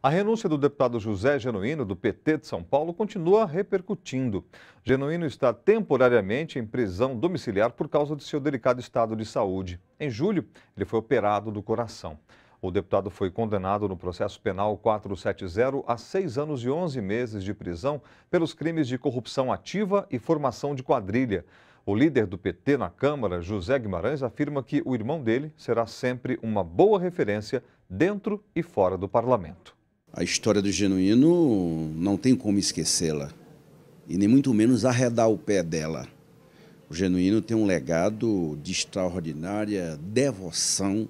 A renúncia do deputado José Genuíno, do PT de São Paulo, continua repercutindo. Genuíno está temporariamente em prisão domiciliar por causa de seu delicado estado de saúde. Em julho, ele foi operado do coração. O deputado foi condenado no processo penal 470 a seis anos e 11 meses de prisão pelos crimes de corrupção ativa e formação de quadrilha. O líder do PT na Câmara, José Guimarães, afirma que o irmão dele será sempre uma boa referência dentro e fora do parlamento a história do genuíno não tem como esquecê-la e nem muito menos arredar o pé dela. O genuíno tem um legado de extraordinária devoção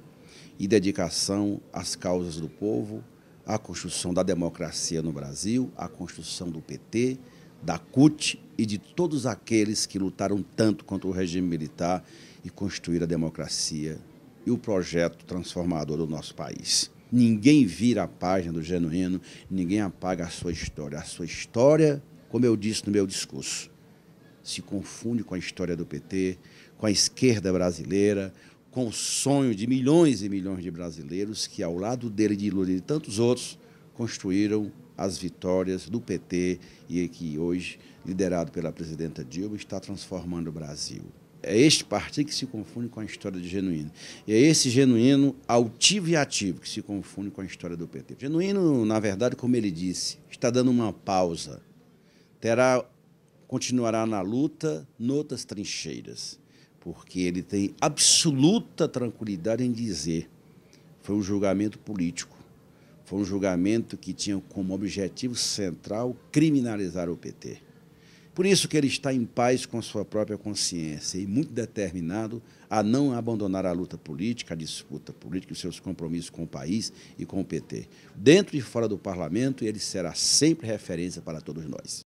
e dedicação às causas do povo, à construção da democracia no Brasil, à construção do PT, da CUT e de todos aqueles que lutaram tanto contra o regime militar e construíram a democracia e o projeto transformador do nosso país. Ninguém vira a página do genuíno, ninguém apaga a sua história. A sua história, como eu disse no meu discurso, se confunde com a história do PT, com a esquerda brasileira, com o sonho de milhões e milhões de brasileiros que, ao lado dele, de Lula e de tantos outros, construíram as vitórias do PT e que hoje, liderado pela presidenta Dilma, está transformando o Brasil. É este partido que se confunde com a história de Genuíno. E é esse Genuíno altivo e ativo que se confunde com a história do PT. Genuíno, na verdade, como ele disse, está dando uma pausa. Terá, continuará na luta, noutras trincheiras, porque ele tem absoluta tranquilidade em dizer foi um julgamento político, foi um julgamento que tinha como objetivo central criminalizar o PT. Por isso que ele está em paz com sua própria consciência e muito determinado a não abandonar a luta política, a disputa política e os seus compromissos com o país e com o PT. Dentro e fora do parlamento, ele será sempre referência para todos nós.